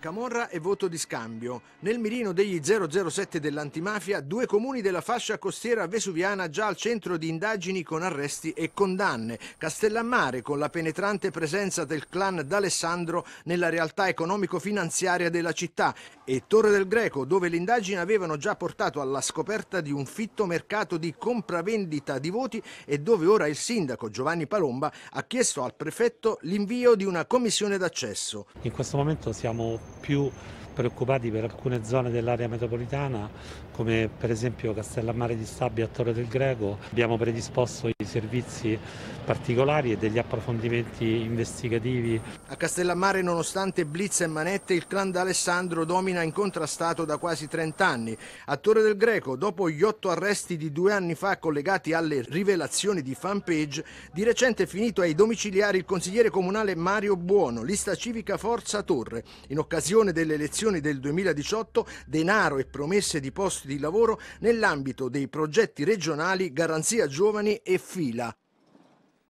Camorra e voto di scambio. Nel mirino degli 007 dell'antimafia, due comuni della fascia costiera vesuviana già al centro di indagini con arresti e condanne. Castellammare con la penetrante presenza del clan d'Alessandro nella realtà economico-finanziaria della città e Torre del Greco dove le indagini avevano già portato alla scoperta di un fitto mercato di compravendita di voti e dove ora il sindaco Giovanni Palomba ha chiesto al prefetto l'invio di una commissione d'accesso. In questo momento siamo più preoccupati per alcune zone dell'area metropolitana come per esempio Castellammare di Stabia a Torre del Greco. Abbiamo predisposto i servizi particolari e degli approfondimenti investigativi. A Castellammare nonostante blitz e manette il clan d'Alessandro domina incontrastato da quasi 30 anni. A Torre del Greco dopo gli otto arresti di due anni fa collegati alle rivelazioni di fanpage di recente è finito ai domiciliari il consigliere comunale Mario Buono, lista civica Forza Torre, in occasione occasione delle elezioni del 2018 denaro e promesse di posti di lavoro nell'ambito dei progetti regionali Garanzia Giovani e Fila,